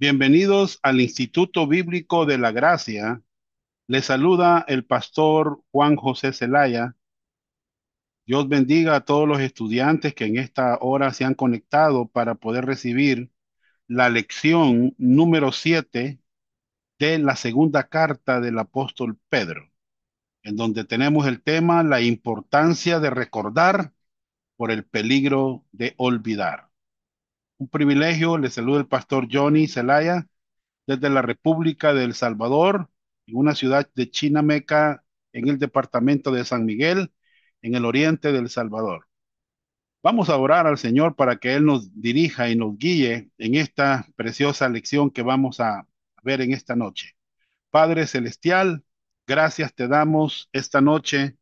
Bienvenidos al Instituto Bíblico de la Gracia. Les saluda el pastor Juan José Zelaya. Dios bendiga a todos los estudiantes que en esta hora se han conectado para poder recibir la lección número 7 de la segunda carta del apóstol Pedro, en donde tenemos el tema la importancia de recordar por el peligro de olvidar. Un privilegio, le saluda el pastor Johnny Zelaya desde la República de El Salvador, en una ciudad de Chinameca, en el departamento de San Miguel, en el oriente del Salvador. Vamos a orar al Señor para que Él nos dirija y nos guíe en esta preciosa lección que vamos a ver en esta noche. Padre Celestial, gracias te damos esta noche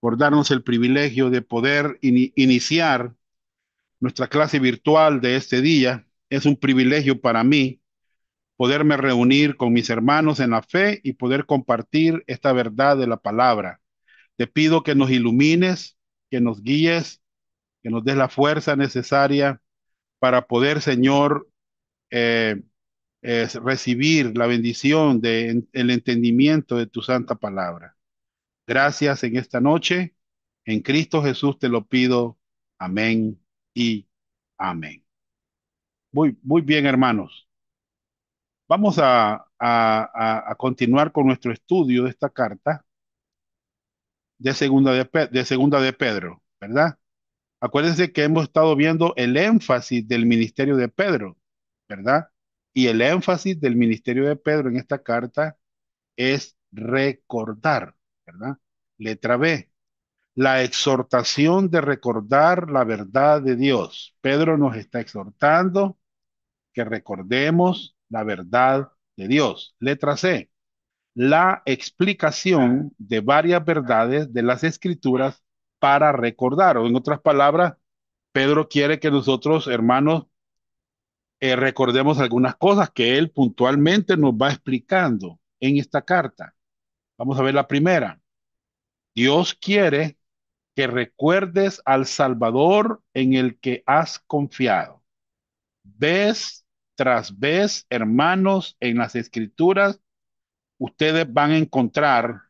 por darnos el privilegio de poder iniciar nuestra clase virtual de este día. Es un privilegio para mí poderme reunir con mis hermanos en la fe y poder compartir esta verdad de la palabra. Te pido que nos ilumines, que nos guíes, que nos des la fuerza necesaria para poder, Señor, eh, eh, recibir la bendición del el entendimiento de tu santa palabra. Gracias en esta noche. En Cristo Jesús te lo pido. Amén y amén. Muy, muy bien, hermanos. Vamos a, a, continuar con nuestro estudio de esta carta de segunda de, de segunda de Pedro, ¿verdad? Acuérdense que hemos estado viendo el énfasis del ministerio de Pedro, ¿verdad? Y el énfasis del ministerio de Pedro en esta carta es recordar, ¿verdad? Letra B, la exhortación de recordar la verdad de Dios. Pedro nos está exhortando que recordemos la verdad de Dios. Letra C, la explicación de varias verdades de las escrituras para recordar, o en otras palabras, Pedro quiere que nosotros, hermanos, eh, recordemos algunas cosas que él puntualmente nos va explicando en esta carta. Vamos a ver la primera. Dios quiere que recuerdes al Salvador en el que has confiado. Ves tras vez, hermanos, en las escrituras, ustedes van a encontrar,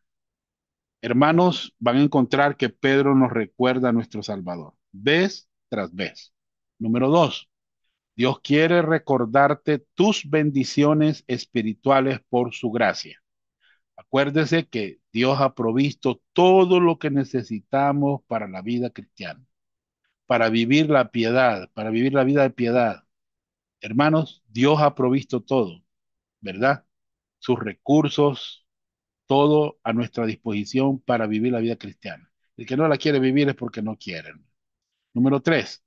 hermanos, van a encontrar que Pedro nos recuerda a nuestro Salvador. Ves tras vez. Número dos, Dios quiere recordarte tus bendiciones espirituales por su gracia. Acuérdese que Dios ha provisto todo lo que necesitamos para la vida cristiana, para vivir la piedad, para vivir la vida de piedad. Hermanos, Dios ha provisto todo, ¿verdad? Sus recursos, todo a nuestra disposición para vivir la vida cristiana. El que no la quiere vivir es porque no quiere. Número tres,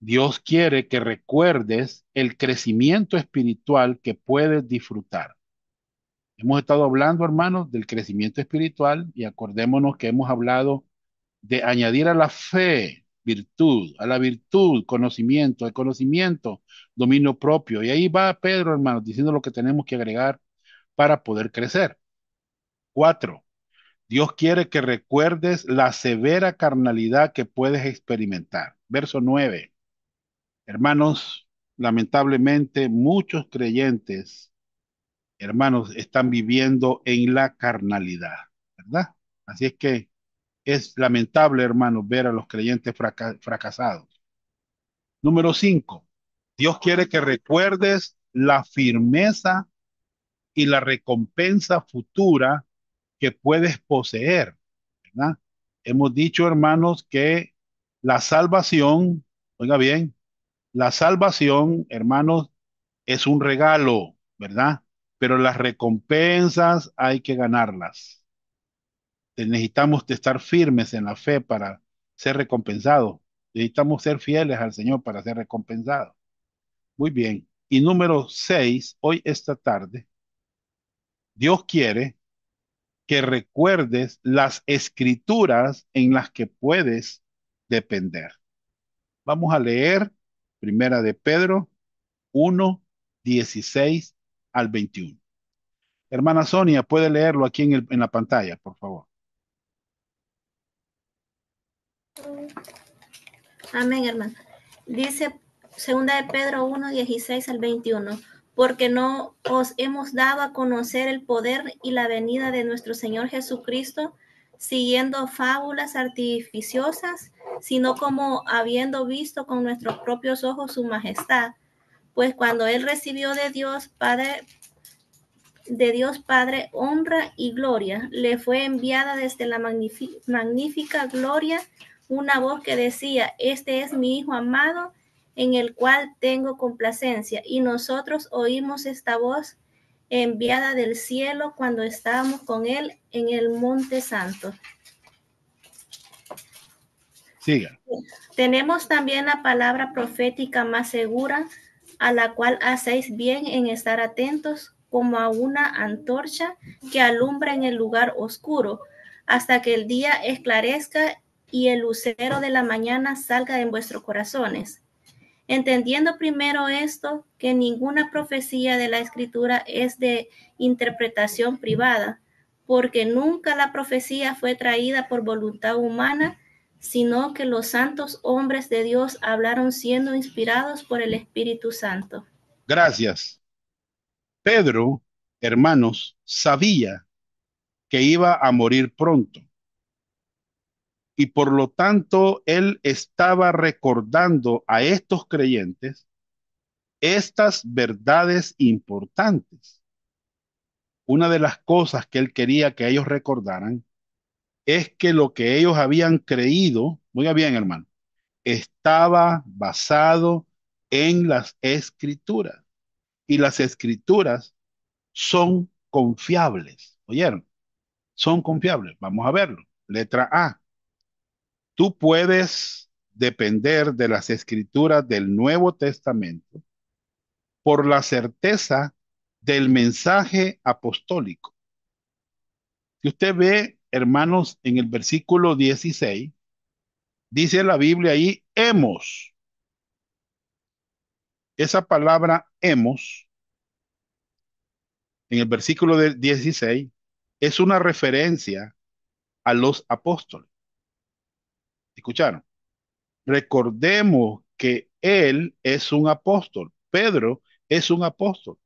Dios quiere que recuerdes el crecimiento espiritual que puedes disfrutar. Hemos estado hablando, hermanos, del crecimiento espiritual y acordémonos que hemos hablado de añadir a la fe virtud, a la virtud conocimiento, el conocimiento dominio propio. Y ahí va Pedro, hermanos, diciendo lo que tenemos que agregar para poder crecer. Cuatro, Dios quiere que recuerdes la severa carnalidad que puedes experimentar. Verso nueve. Hermanos, lamentablemente muchos creyentes hermanos, están viviendo en la carnalidad, ¿verdad? Así es que es lamentable, hermanos, ver a los creyentes fracasados. Número cinco, Dios quiere que recuerdes la firmeza y la recompensa futura que puedes poseer, ¿verdad? Hemos dicho, hermanos, que la salvación, oiga bien, la salvación, hermanos, es un regalo, ¿verdad? pero las recompensas hay que ganarlas. Necesitamos estar firmes en la fe para ser recompensados. Necesitamos ser fieles al Señor para ser recompensados. Muy bien. Y número seis, hoy esta tarde, Dios quiere que recuerdes las escrituras en las que puedes depender. Vamos a leer Primera de Pedro 1, 16 al 21. Hermana Sonia, puede leerlo aquí en, la pantalla, por favor. Amén, hermano. Dice segunda de Pedro 1, 16 al 21, porque no os hemos dado a conocer el poder y la venida de nuestro Señor Jesucristo siguiendo fábulas artificiosas, sino como habiendo visto con nuestros propios ojos su majestad pues cuando él recibió de Dios Padre de Dios Padre honra y gloria, le fue enviada desde la magnífica gloria una voz que decía, este es mi Hijo amado, en el cual tengo complacencia. Y nosotros oímos esta voz enviada del cielo cuando estábamos con él en el Monte Santo. Siga. Tenemos también la palabra profética más segura, a la cual hacéis bien en estar atentos como a una antorcha que alumbra en el lugar oscuro, hasta que el día esclarezca y el lucero de la mañana salga en vuestros corazones. Entendiendo primero esto, que ninguna profecía de la escritura es de interpretación privada, porque nunca la profecía fue traída por voluntad humana, sino que los santos hombres de Dios hablaron siendo inspirados por el Espíritu Santo. Gracias. Pedro, hermanos, sabía que iba a morir pronto. Y por lo tanto, él estaba recordando a estos creyentes estas verdades importantes. Una de las cosas que él quería que ellos recordaran es que lo que ellos habían creído, muy bien hermano, estaba basado en las escrituras. Y las escrituras son confiables. ¿Oyeron? Son confiables. Vamos a verlo. Letra A. Tú puedes depender de las escrituras del Nuevo Testamento por la certeza del mensaje apostólico. Si usted ve hermanos, en el versículo 16, dice la Biblia ahí, hemos. Esa palabra hemos, en el versículo de 16, es una referencia a los apóstoles. ¿Escucharon? Recordemos que él es un apóstol, Pedro es un apóstol,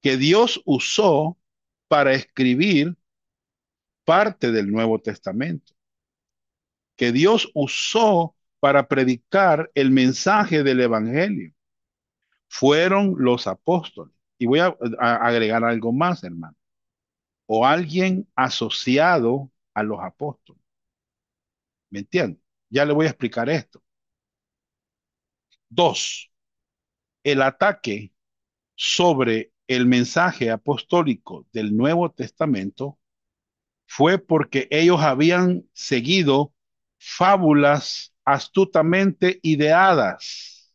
que Dios usó para escribir parte del Nuevo Testamento, que Dios usó para predicar el mensaje del Evangelio. Fueron los apóstoles. Y voy a, agregar algo más, hermano. O alguien asociado a los apóstoles. ¿Me entiendes? Ya le voy a explicar esto. Dos, el ataque sobre el mensaje apostólico del Nuevo Testamento fue porque ellos habían seguido fábulas astutamente ideadas.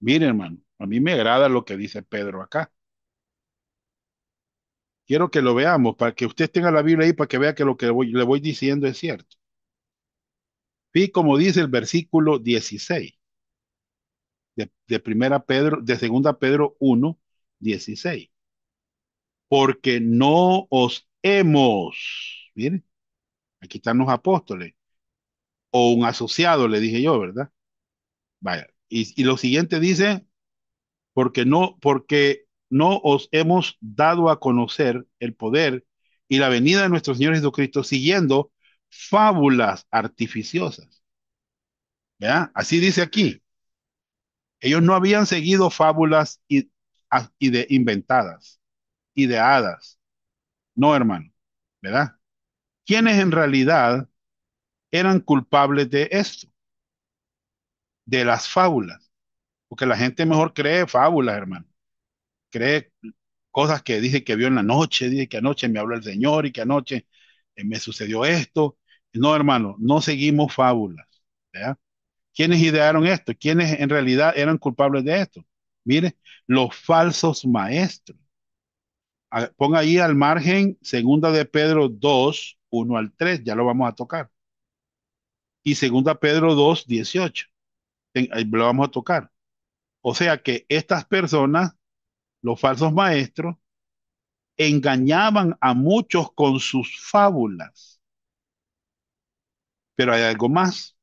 Miren, hermano, a mí me agrada lo que dice Pedro acá. Quiero que lo veamos para que usted tenga la Biblia ahí para que vea que lo que le voy, diciendo es cierto. Vi como dice el versículo 16 de, de primera Pedro, de segunda Pedro 1, 16 porque no os hemos, miren, aquí están los apóstoles, o un asociado, le dije yo, ¿verdad? Vaya, y, lo siguiente dice, porque no, porque no os hemos dado a conocer el poder y la venida de nuestro Señor Jesucristo siguiendo fábulas artificiosas. ¿verdad? Así dice aquí. Ellos no habían seguido fábulas y, y de inventadas ideadas No, hermano, ¿verdad? ¿Quiénes en realidad eran culpables de esto? De las fábulas. Porque la gente mejor cree fábulas, hermano. Cree cosas que dice que vio en la noche, dice que anoche me habló el Señor y que anoche eh, me sucedió esto. No, hermano, no seguimos fábulas. ¿verdad? ¿Quiénes idearon esto? ¿Quiénes en realidad eran culpables de esto? Mire, los falsos maestros ponga ahí al margen segunda de Pedro 2, 1 al 3, ya lo vamos a tocar. Y segunda Pedro 2, 18, lo vamos a tocar. O sea que estas personas, los falsos maestros, engañaban a muchos con sus fábulas. Pero hay algo más.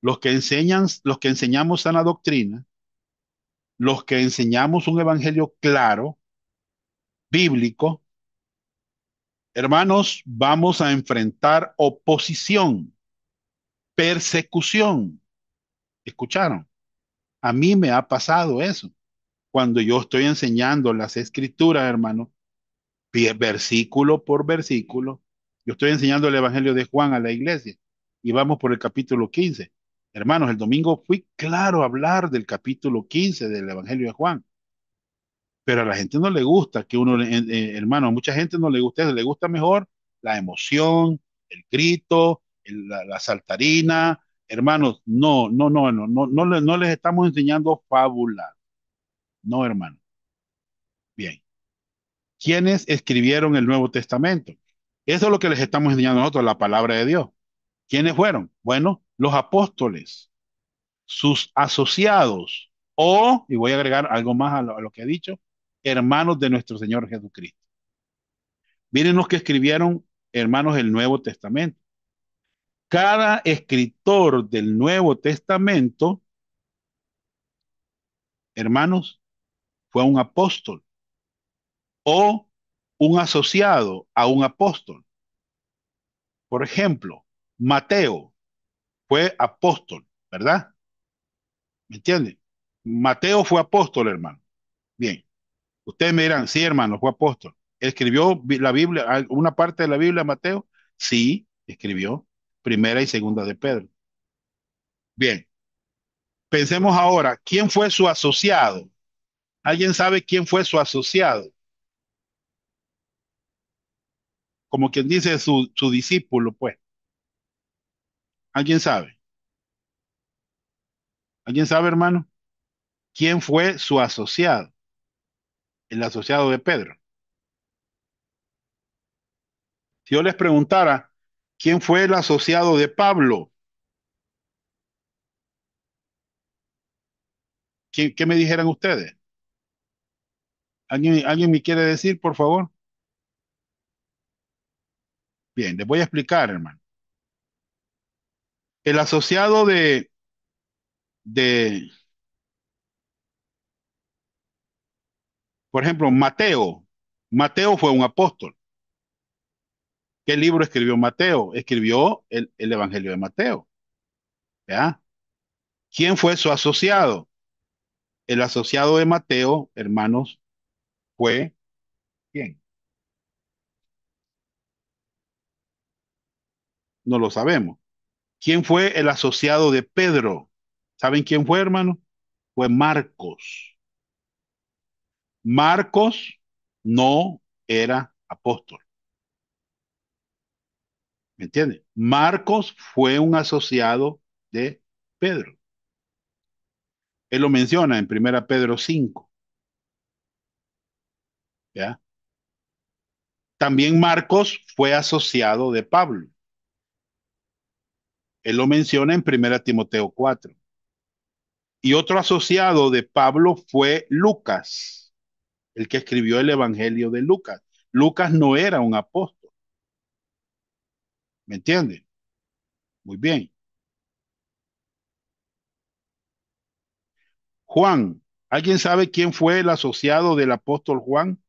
Los que enseñan, los que enseñamos sana doctrina, los que enseñamos un evangelio claro, bíblico, hermanos, vamos a enfrentar oposición, persecución. ¿Escucharon? A mí me ha pasado eso. Cuando yo estoy enseñando las escrituras, hermano, versículo por versículo, yo estoy enseñando el Evangelio de Juan a la iglesia y vamos por el capítulo 15. Hermanos, el domingo fui claro hablar del capítulo 15 del Evangelio de Juan pero a la gente no le gusta que uno, eh, hermano, a mucha gente no le gusta eso, le gusta mejor la emoción, el grito, la, saltarina, hermanos, no, no, no, no, no, no, no les estamos enseñando fábula, no, hermano. Bien. ¿Quiénes escribieron el Nuevo Testamento? Eso es lo que les estamos enseñando nosotros, la palabra de Dios. ¿Quiénes fueron? Bueno, los apóstoles, sus asociados, o, y voy a agregar algo más a lo que he dicho, hermanos de nuestro Señor Jesucristo. Miren los que escribieron, hermanos, el Nuevo Testamento. Cada escritor del Nuevo Testamento, hermanos, fue un apóstol o un asociado a un apóstol. Por ejemplo, Mateo fue apóstol, ¿verdad? ¿Me entienden? Mateo fue apóstol, hermano. Bien. Ustedes me dirán, sí, hermano, fue apóstol. ¿Escribió la Biblia, una parte de la Biblia, Mateo? Sí, escribió. Primera y segunda de Pedro. Bien. Pensemos ahora, ¿quién fue su asociado? ¿Alguien sabe quién fue su asociado? Como quien dice su, su discípulo, pues. ¿Alguien sabe? ¿Alguien sabe, hermano? ¿Quién fue su asociado? el asociado de Pedro. Si yo les preguntara, ¿quién fue el asociado de Pablo? ¿Qué, me dijeran ustedes? ¿Alguien, ¿Alguien me quiere decir, por favor? Bien, les voy a explicar, hermano. El asociado de, de, Por ejemplo, Mateo. Mateo fue un apóstol. ¿Qué libro escribió Mateo? Escribió el, Evangelio de Mateo. ¿Ya? ¿Quién fue su asociado? El asociado de Mateo, hermanos, fue ¿quién? No lo sabemos. ¿Quién fue el asociado de Pedro? ¿Saben quién fue, hermano? Fue Marcos. Marcos no era apóstol. ¿Me entiendes? Marcos fue un asociado de Pedro. Él lo menciona en Primera Pedro 5. ¿Ya? También Marcos fue asociado de Pablo. Él lo menciona en Primera Timoteo 4. Y otro asociado de Pablo fue Lucas el que escribió el Evangelio de Lucas. Lucas no era un apóstol. ¿Me entiende? Muy bien. Juan, ¿alguien sabe quién fue el asociado del apóstol Juan?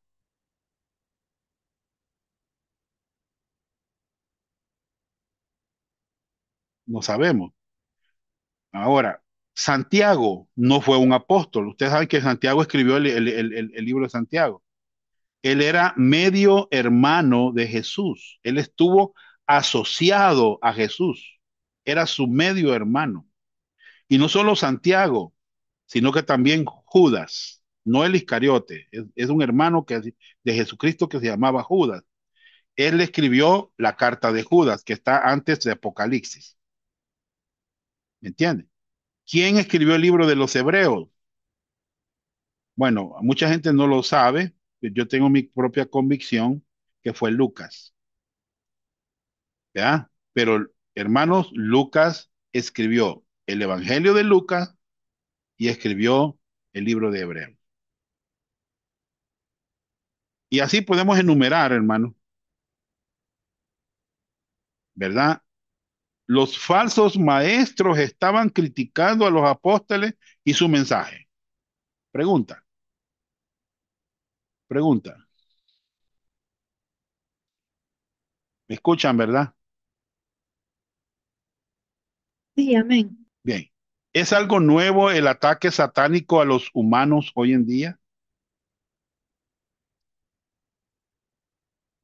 No sabemos. Ahora, Santiago no fue un apóstol. Ustedes saben que Santiago escribió el, libro de Santiago. Él era medio hermano de Jesús. Él estuvo asociado a Jesús. Era su medio hermano. Y no solo Santiago, sino que también Judas, no el Iscariote. Es, un hermano que, de Jesucristo que se llamaba Judas. Él escribió la carta de Judas, que está antes de Apocalipsis. ¿Me entienden? ¿Quién escribió el libro de los hebreos? Bueno, mucha gente no lo sabe. Yo tengo mi propia convicción que fue Lucas. ¿Ya? Pero, hermanos, Lucas escribió el Evangelio de Lucas y escribió el libro de Hebreos. Y así podemos enumerar, hermano. ¿Verdad? los falsos maestros estaban criticando a los apóstoles y su mensaje. Pregunta. Pregunta. ¿Me escuchan, verdad? Sí, amén. Bien. ¿Es algo nuevo el ataque satánico a los humanos hoy en día?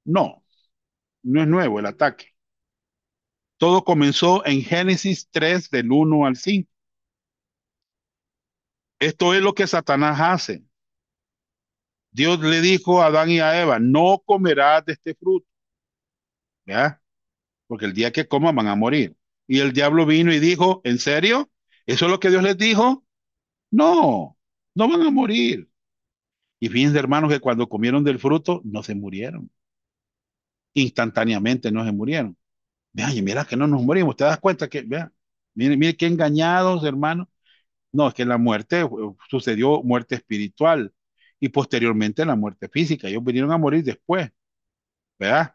No, no es nuevo el ataque. Todo comenzó en Génesis 3 del 1 al 5. Esto es lo que Satanás hace. Dios le dijo a Adán y a Eva, no comerás de este fruto. ¿Ya? Porque el día que coman van a morir. Y el diablo vino y dijo, ¿en serio? ¿Eso es lo que Dios les dijo? No, no van a morir. Y fíjense, hermanos, que cuando comieron del fruto, no se murieron. Instantáneamente no se murieron mira que no nos morimos, te das cuenta que, vea, mire, mire qué engañados, hermano. No, es que la muerte eh, sucedió muerte espiritual y posteriormente la muerte física. Ellos vinieron a morir después. ¿Verdad?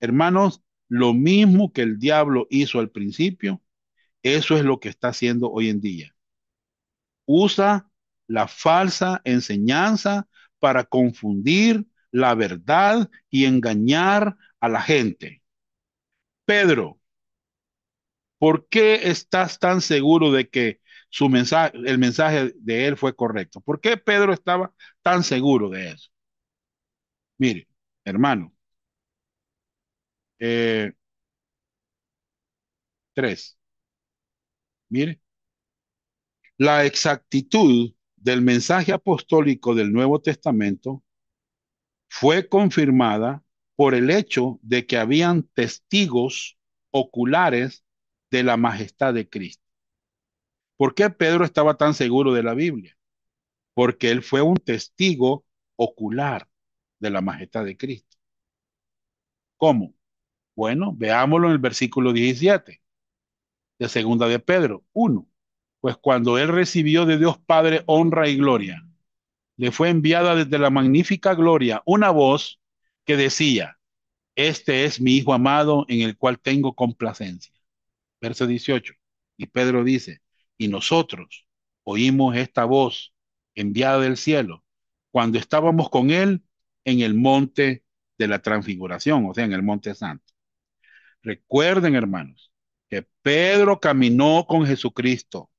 Hermanos, lo mismo que el diablo hizo al principio, eso es lo que está haciendo hoy en día. Usa la falsa enseñanza para confundir la verdad y engañar a la gente. Pedro, ¿por qué estás tan seguro de que su mensaje, el mensaje de él fue correcto? ¿Por qué Pedro estaba tan seguro de eso? Mire, hermano. Eh, tres. Mire. La exactitud del mensaje apostólico del Nuevo Testamento fue confirmada por el hecho de que habían testigos oculares de la majestad de Cristo. ¿Por qué Pedro estaba tan seguro de la Biblia? Porque él fue un testigo ocular de la majestad de Cristo. ¿Cómo? Bueno, veámoslo en el versículo 17 de segunda de Pedro Uno, Pues cuando él recibió de Dios Padre honra y gloria, le fue enviada desde la magnífica gloria una voz que decía, este es mi Hijo amado en el cual tengo complacencia. Verso 18. Y Pedro dice, y nosotros oímos esta voz enviada del cielo cuando estábamos con él en el monte de la transfiguración, o sea, en el monte santo. Recuerden, hermanos, que Pedro caminó con Jesucristo.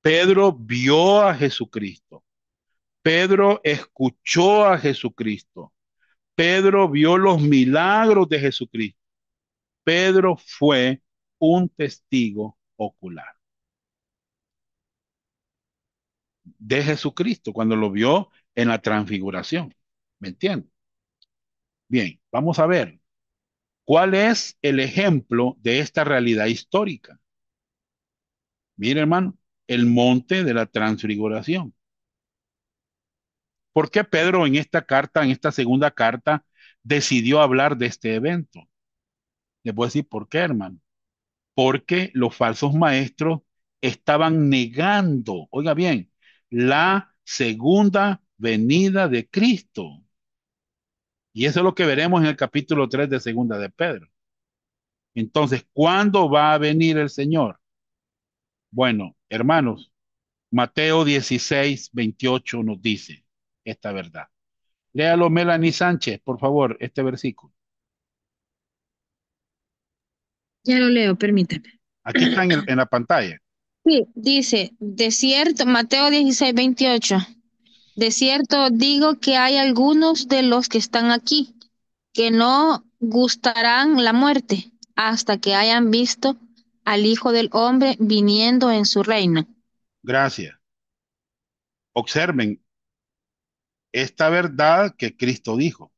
Pedro vio a Jesucristo. Pedro escuchó a Jesucristo. Pedro vio los milagros de Jesucristo. Pedro fue un testigo ocular de Jesucristo cuando lo vio en la transfiguración. ¿Me entiendes? Bien, vamos a ver. ¿Cuál es el ejemplo de esta realidad histórica? Mire, hermano, el monte de la transfiguración. ¿Por qué Pedro en esta carta, en esta segunda carta, decidió hablar de este evento? Les voy a decir por qué, hermano. Porque los falsos maestros estaban negando, oiga bien, la segunda venida de Cristo. Y eso es lo que veremos en el capítulo 3 de segunda de Pedro. Entonces, ¿cuándo va a venir el Señor? Bueno, hermanos, Mateo 16, 28 nos dice, esta verdad. Léalo, Melanie Sánchez, por favor, este versículo. Ya lo leo, permítame. Aquí está en, la pantalla. Sí, dice, de cierto, Mateo 16, 28. De cierto digo que hay algunos de los que están aquí que no gustarán la muerte hasta que hayan visto al Hijo del Hombre viniendo en su reino. Gracias. Observen, esta verdad que Cristo dijo.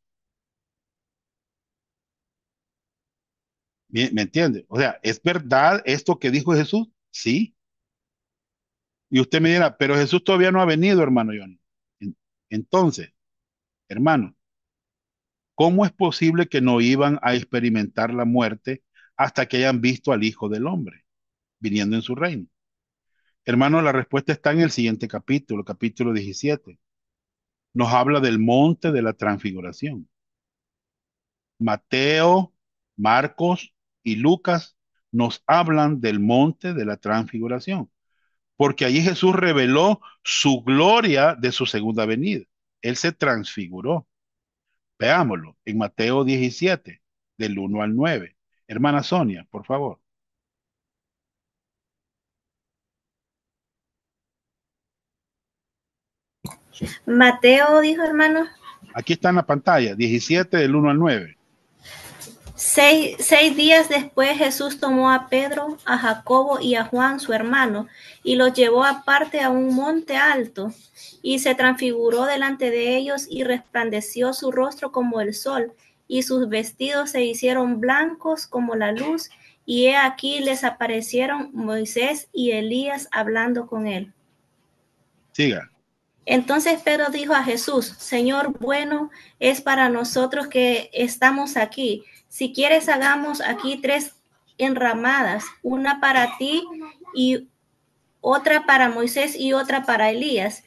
¿Me, entiende? O sea, ¿es verdad esto que dijo Jesús? Sí. Y usted me dirá, pero Jesús todavía no ha venido, hermano Johnny. Entonces, hermano, ¿cómo es posible que no iban a experimentar la muerte hasta que hayan visto al Hijo del Hombre viniendo en su reino? Hermano, la respuesta está en el siguiente capítulo, capítulo 17 nos habla del monte de la transfiguración. Mateo, Marcos y Lucas nos hablan del monte de la transfiguración, porque allí Jesús reveló su gloria de su segunda venida. Él se transfiguró. Veámoslo en Mateo 17, del 1 al 9. Hermana Sonia, por favor. Mateo dijo, hermano. Aquí está en la pantalla, 17 del 1 al 9. Seis, seis, días después Jesús tomó a Pedro, a Jacobo y a Juan, su hermano, y los llevó aparte a un monte alto, y se transfiguró delante de ellos y resplandeció su rostro como el sol, y sus vestidos se hicieron blancos como la luz, y he aquí les aparecieron Moisés y Elías hablando con él. Siga. Entonces Pedro dijo a Jesús, Señor, bueno es para nosotros que estamos aquí. Si quieres, hagamos aquí tres enramadas, una para ti y otra para Moisés y otra para Elías.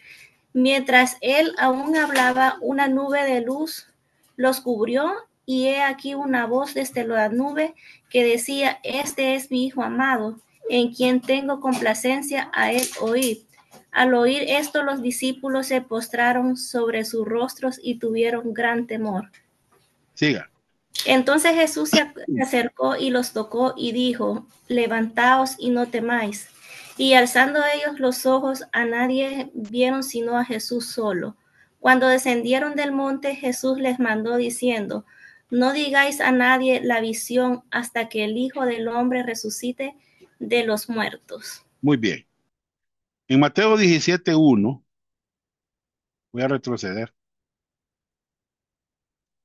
Mientras él aún hablaba, una nube de luz los cubrió y he aquí una voz desde la nube que decía, este es mi Hijo amado, en quien tengo complacencia a él oír. Al oír esto los discípulos se postraron sobre sus rostros y tuvieron gran temor. Siga. Entonces Jesús se acercó y los tocó y dijo, levantaos y no temáis. Y alzando ellos los ojos a nadie vieron sino a Jesús solo. Cuando descendieron del monte, Jesús les mandó diciendo, no digáis a nadie la visión hasta que el Hijo del Hombre resucite de los muertos. Muy bien. En Mateo 17.1, voy a retroceder.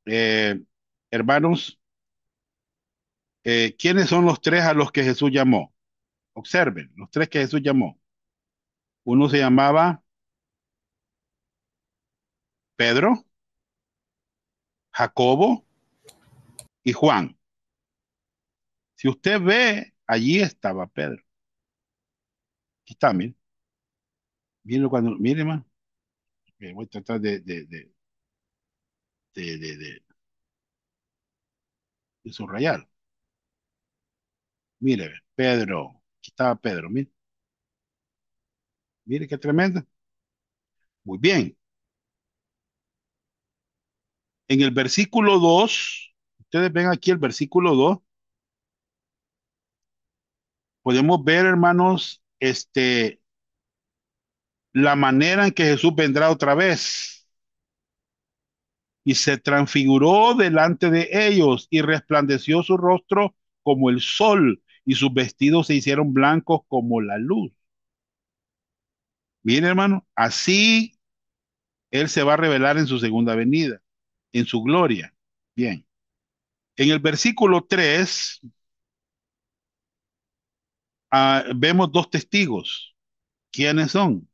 Eh, hermanos, eh, ¿quiénes son los tres a los que Jesús llamó? Observen, los tres que Jesús llamó. Uno se llamaba Pedro, Jacobo y Juan. Si usted ve, allí estaba Pedro. Aquí está, miren miren cuando, mire más. voy a tratar de, de, de, de, de, subrayar. Mire, Pedro. Aquí estaba Pedro, mire. Mire qué tremenda. Muy bien. En el versículo 2, ustedes ven aquí el versículo 2. Podemos ver, hermanos, este, la manera en que Jesús vendrá otra vez. Y se transfiguró delante de ellos y resplandeció su rostro como el sol y sus vestidos se hicieron blancos como la luz. Bien, hermano, así Él se va a revelar en su segunda venida, en su gloria. Bien. En el versículo 3 ah, vemos dos testigos. ¿Quiénes son?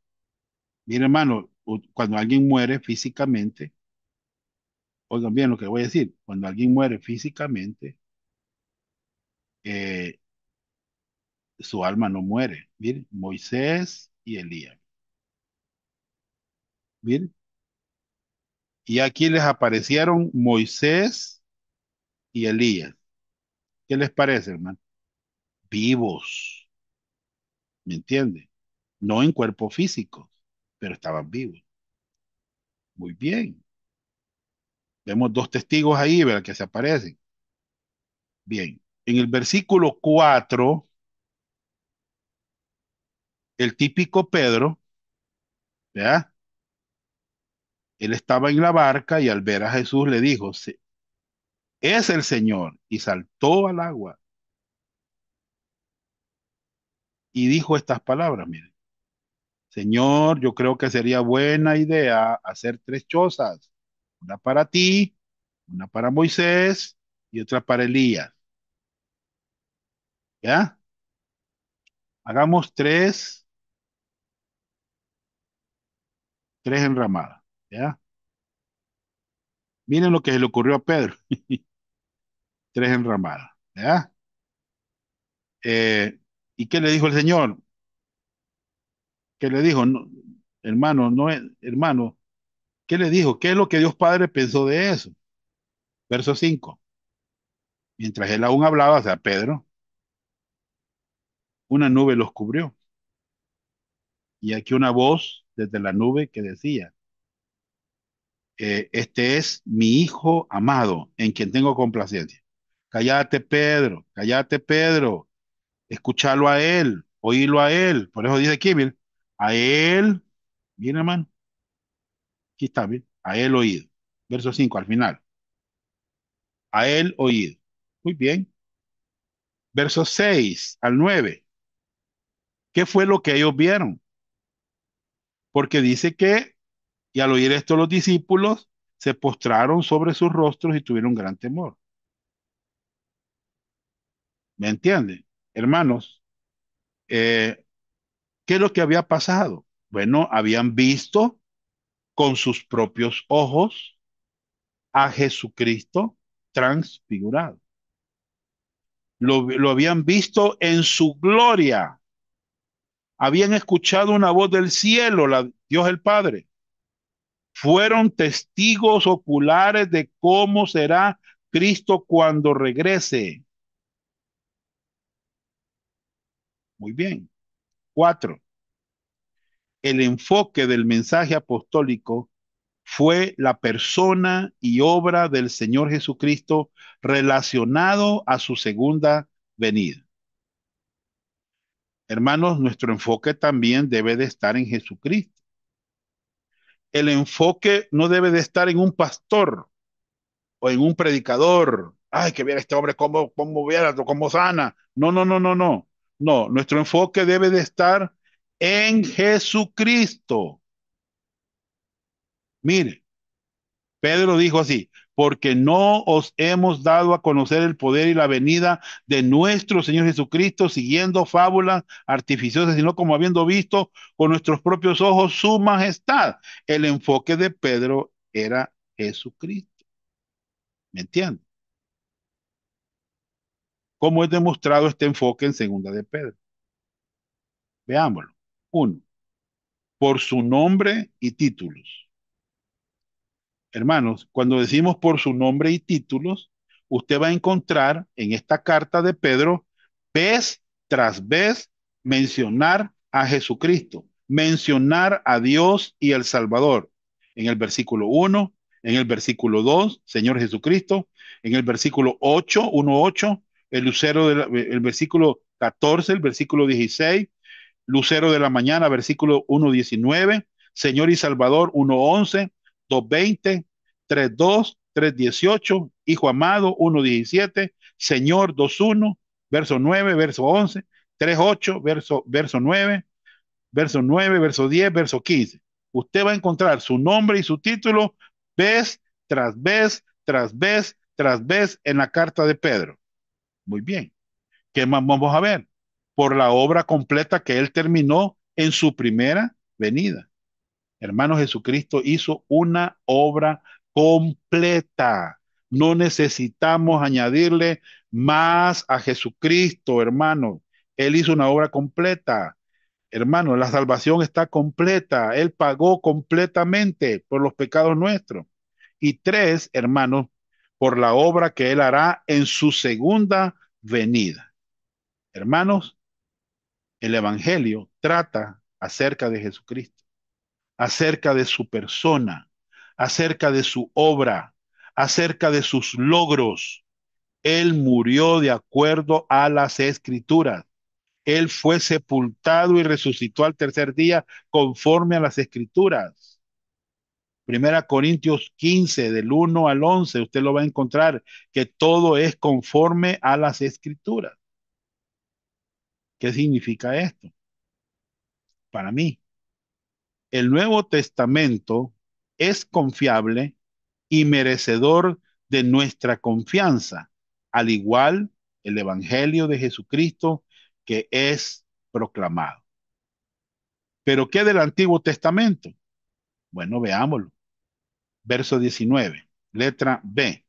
Mire, hermano, cuando alguien muere físicamente, oigan bien lo que voy a decir, cuando alguien muere físicamente, eh, su alma no muere. Miren, Moisés y Elías. Miren. Y aquí les aparecieron Moisés y Elías. ¿Qué les parece, hermano? Vivos. ¿Me entiende? No en cuerpo físico, pero estaban vivos. Muy bien. Vemos dos testigos ahí, ¿verdad? Que se aparecen. Bien. En el versículo 4, el típico Pedro, ¿verdad? Él estaba en la barca y al ver a Jesús le dijo, es el Señor. Y saltó al agua. Y dijo estas palabras, miren. Señor, yo creo que sería buena idea hacer tres chozas, una para ti, una para Moisés y otra para Elías. ¿Ya? Hagamos tres, tres enramadas, ¿ya? Miren lo que se le ocurrió a Pedro. tres enramadas, ¿ya? Eh, ¿Y qué le dijo el Señor? que le dijo, no, hermano, no, hermano, ¿qué le dijo? ¿Qué es lo que Dios Padre pensó de eso? Verso 5. Mientras él aún hablaba, o sea, Pedro, una nube los cubrió. Y aquí una voz desde la nube que decía, eh, este es mi hijo amado, en quien tengo complacencia. callate Pedro, callate Pedro, escúchalo a él, oílo a él. Por eso dice aquí, a él, bien hermano, aquí está, bien, a él oído. Verso 5, al final. A él oído. Muy bien. Verso 6 al 9. ¿Qué fue lo que ellos vieron? Porque dice que, y al oír esto los discípulos se postraron sobre sus rostros y tuvieron gran temor. ¿Me entienden? Hermanos, eh, ¿Qué es lo que había pasado? Bueno, habían visto con sus propios ojos a Jesucristo transfigurado. Lo, lo, habían visto en su gloria. Habían escuchado una voz del cielo, la, Dios el Padre. Fueron testigos oculares de cómo será Cristo cuando regrese. Muy bien. Cuatro, el enfoque del mensaje apostólico fue la persona y obra del Señor Jesucristo relacionado a su segunda venida. Hermanos, nuestro enfoque también debe de estar en Jesucristo. El enfoque no debe de estar en un pastor o en un predicador. Ay, que viera este hombre, cómo, cómo viera, cómo sana. No, no, no, no, no. No, nuestro enfoque debe de estar en Jesucristo. Mire, Pedro dijo así, porque no os hemos dado a conocer el poder y la venida de nuestro Señor Jesucristo siguiendo fábulas artificiosas, sino como habiendo visto con nuestros propios ojos su majestad. El enfoque de Pedro era Jesucristo. ¿Me entiendes? como es demostrado este enfoque en segunda de Pedro. Veámoslo. Uno, por su nombre y títulos. Hermanos, cuando decimos por su nombre y títulos, usted va a encontrar en esta carta de Pedro vez tras vez mencionar a Jesucristo, mencionar a Dios y el Salvador. En el versículo 1, en el versículo 2, Señor Jesucristo, en el versículo 8, uno ocho, el lucero del versículo 14, el versículo 16, lucero de la mañana, versículo 1.19, Señor y Salvador 3, 2, 3.2, 18 Hijo amado 1.17, Señor 2.1, verso 9, verso 11, 3.8, verso, verso 9, verso 9, verso 10, verso 15. Usted va a encontrar su nombre y su título vez tras vez, tras vez, tras vez en la carta de Pedro. Muy bien. ¿Qué más vamos a ver? Por la obra completa que él terminó en su primera venida. Hermano Jesucristo hizo una obra completa. No necesitamos añadirle más a Jesucristo, hermano. Él hizo una obra completa. Hermano, la salvación está completa. Él pagó completamente por los pecados nuestros. Y tres, hermanos, por la obra que Él hará en su segunda venida. Hermanos, el Evangelio trata acerca de Jesucristo, acerca de su persona, acerca de su obra, acerca de sus logros. Él murió de acuerdo a las escrituras. Él fue sepultado y resucitó al tercer día conforme a las escrituras Primera Corintios 15, del 1 al 11, usted lo va a encontrar, que todo es conforme a las escrituras. ¿Qué significa esto? Para mí, el Nuevo Testamento es confiable y merecedor de nuestra confianza, al igual el Evangelio de Jesucristo que es proclamado. Pero ¿qué del Antiguo Testamento? Bueno, veámoslo verso 19. Letra B.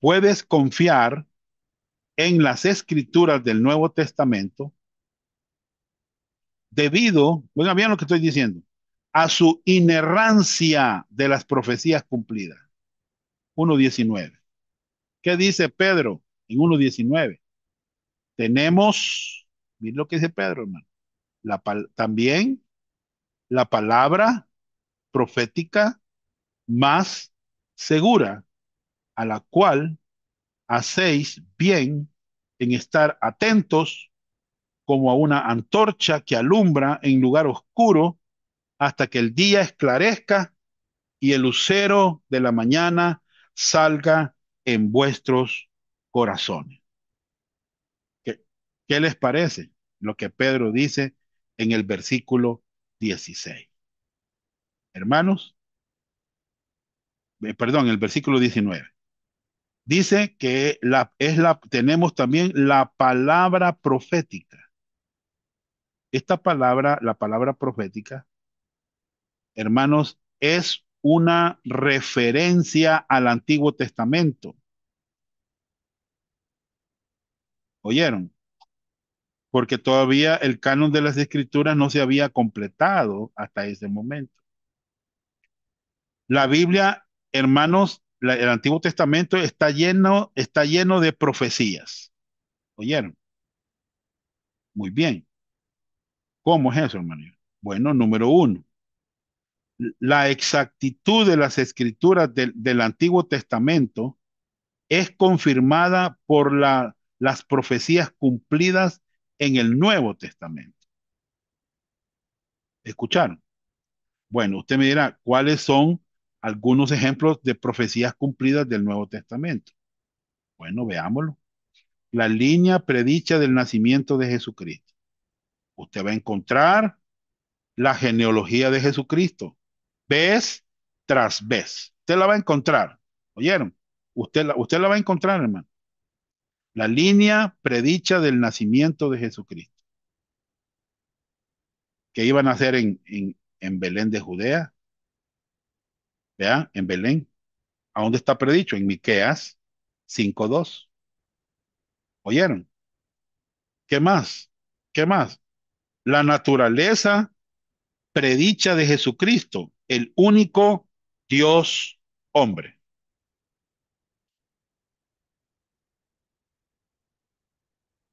Puedes confiar en las escrituras del Nuevo Testamento debido, bueno, bien lo que estoy diciendo, a su inerrancia de las profecías cumplidas. 1.19. ¿Qué dice Pedro en 1.19? Tenemos, miren lo que dice Pedro, hermano, la, también la palabra profética más segura, a la cual hacéis bien en estar atentos como a una antorcha que alumbra en lugar oscuro hasta que el día esclarezca y el lucero de la mañana salga en vuestros corazones. ¿Qué, les parece lo que Pedro dice en el versículo 16? Hermanos, eh, perdón, el versículo 19. Dice que la, es la, tenemos también la palabra profética. Esta palabra, la palabra profética, hermanos, es una referencia al Antiguo Testamento. ¿Oyeron? Porque todavía el canon de las escrituras no se había completado hasta ese momento. La Biblia hermanos, el Antiguo Testamento está lleno, está lleno de profecías. ¿Oyeron? Muy bien. ¿Cómo es eso, hermano? Bueno, número uno, la exactitud de las escrituras del, Antiguo Testamento es confirmada por la, las profecías cumplidas en el Nuevo Testamento. ¿Escucharon? Bueno, usted me dirá, ¿cuáles son algunos ejemplos de profecías cumplidas del Nuevo Testamento. Bueno, veámoslo. La línea predicha del nacimiento de Jesucristo. Usted va a encontrar la genealogía de Jesucristo, vez tras vez. Usted la va a encontrar. ¿Oyeron? Usted la, usted la va a encontrar, hermano. La línea predicha del nacimiento de Jesucristo. Que iban a hacer en, en Belén de Judea, en Belén. ¿A dónde está predicho? En Miqueas 5.2. ¿Oyeron? ¿Qué más? ¿Qué más? La naturaleza predicha de Jesucristo, el único Dios hombre.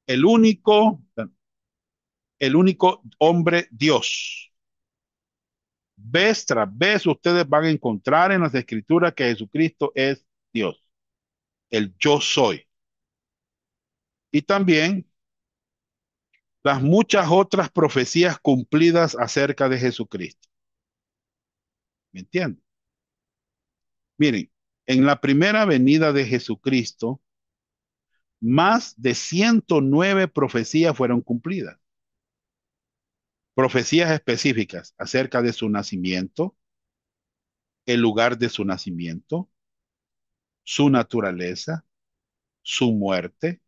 El único, el único hombre Dios. Vez tras vez ustedes van a encontrar en las escrituras que Jesucristo es Dios, el yo soy. Y también las muchas otras profecías cumplidas acerca de Jesucristo. ¿Me entienden? Miren, en la primera venida de Jesucristo, más de 109 profecías fueron cumplidas profecías específicas acerca de su nacimiento, el lugar de su nacimiento, su naturaleza, su muerte,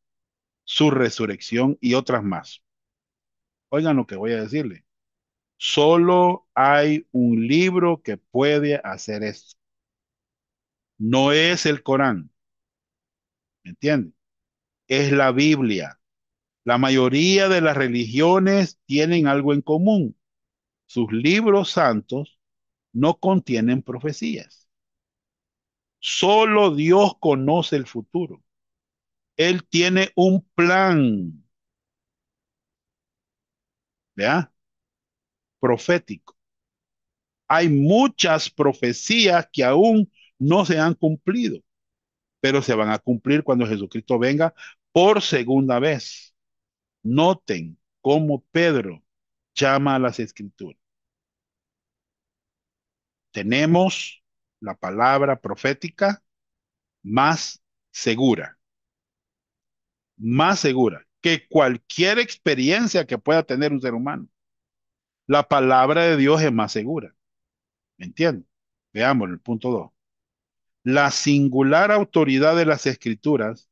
su resurrección y otras más. Oigan lo que voy a decirle. Solo hay un libro que puede hacer esto. No es el Corán. ¿Me entienden? Es la Biblia. La mayoría de las religiones tienen algo en común. Sus libros santos no contienen profecías. Solo Dios conoce el futuro. Él tiene un plan, ¿ya? Profético. Hay muchas profecías que aún no se han cumplido, pero se van a cumplir cuando Jesucristo venga por segunda vez. Noten cómo Pedro llama a las escrituras. Tenemos la palabra profética más segura, más segura que cualquier experiencia que pueda tener un ser humano. La palabra de Dios es más segura. ¿Me entiendo. Veamos el punto 2. La singular autoridad de las escrituras